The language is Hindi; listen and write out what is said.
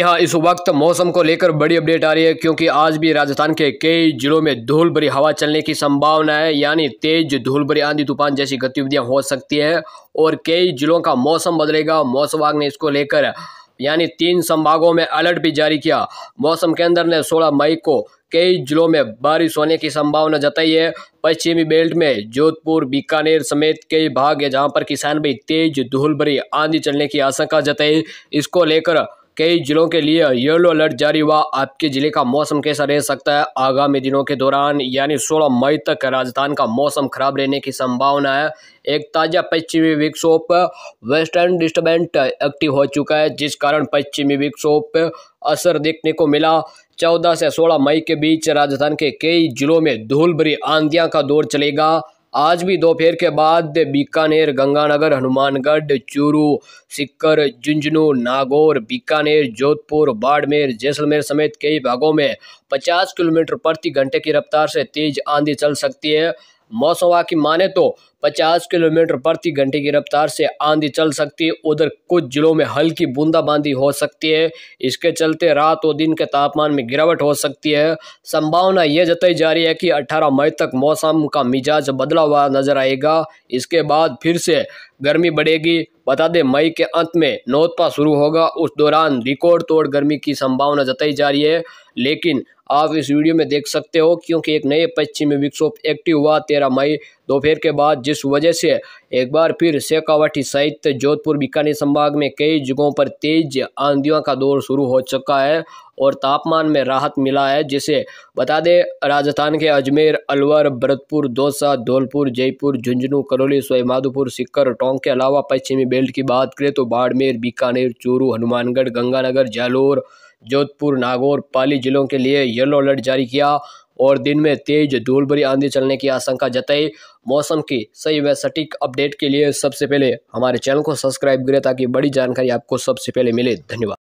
जी हाँ इस वक्त मौसम को लेकर बड़ी अपडेट आ रही है क्योंकि आज भी राजस्थान के कई जिलों में धूल भरी हवा चलने की संभावना है यानी तेज धूल भरी आंधी तूफान जैसी गतिविधियां हो सकती है और कई जिलों का मौसम बदलेगा मौसम विभाग ने इसको लेकर यानी तीन संभागों में अलर्ट भी जारी किया मौसम केंद्र ने सोलह मई को कई जिलों में बारिश होने की संभावना जताई है पश्चिमी बेल्ट में जोधपुर बीकानेर समेत कई भाग है जहां पर किसान भी तेज धूल भरी आंधी चलने की आशंका जताई इसको लेकर कई जिलों के लिए येलो अलर्ट जारी हुआ आपके जिले का मौसम कैसा रह सकता है आगामी दिनों के दौरान यानी 16 मई तक राजस्थान का मौसम खराब रहने की संभावना है एक ताज़ा पश्चिमी विक्षोभ वेस्टर्न डिस्टर्बेंट एक्टिव हो चुका है जिस कारण पश्चिमी विक्षोभ असर देखने को मिला 14 से 16 मई के बीच राजस्थान के कई जिलों में धूल भरी आंधियाँ का दौर चलेगा आज भी दोपहर के बाद बीकानेर गंगानगर हनुमानगढ़ चूरू सिक्कर झुंझुनू नागौर बीकानेर जोधपुर बाड़मेर जैसलमेर समेत कई भागों में 50 किलोमीटर प्रति घंटे की रफ्तार से तेज आंधी चल सकती है मौसवा की माने तो 50 किलोमीटर प्रति घंटे की रफ्तार से आंधी चल सकती है उधर कुछ जिलों में हल्की बूंदाबांदी हो सकती है इसके चलते रात और दिन के तापमान में गिरावट हो सकती है संभावना यह जताई जा रही है कि 18 मई तक मौसम का मिजाज बदला हुआ नजर आएगा इसके बाद फिर से गर्मी बढ़ेगी बता दें मई के अंत में नौतपा शुरू होगा उस दौरान रिकॉर्ड तोड़ गर्मी की संभावना जताई जा रही है लेकिन आप इस वीडियो में देख सकते हो क्योंकि एक नए पश्चिमी विक्षोभ एक्टिव हुआ तेरह मई दोपहर के बाद जिस वजह से एक बार फिर सेकावटी सहित जोधपुर बीकानेर संभाग में कई जगहों पर तेज आंधियों का दौर शुरू हो चुका है और तापमान में राहत मिला है जिसे बता दें राजस्थान के अजमेर अलवर भरतपुर दौसा धौलपुर जयपुर झुंझुनू करौली सोईमाधोपुर सिक्कर टोंक के अलावा पश्चिमी बेल्ट की बात करें तो बाड़मेर बीकानेर चूरू हनुमानगढ़ गंगानगर जालोर जोधपुर नागौर पाली जिलों के लिए येलो अलर्ट जारी किया और दिन में तेज धूल भरी आंधी चलने की आशंका जताई मौसम की सही व सटीक अपडेट के लिए सबसे पहले हमारे चैनल को सब्सक्राइब करें ताकि बड़ी जानकारी आपको सबसे पहले मिले धन्यवाद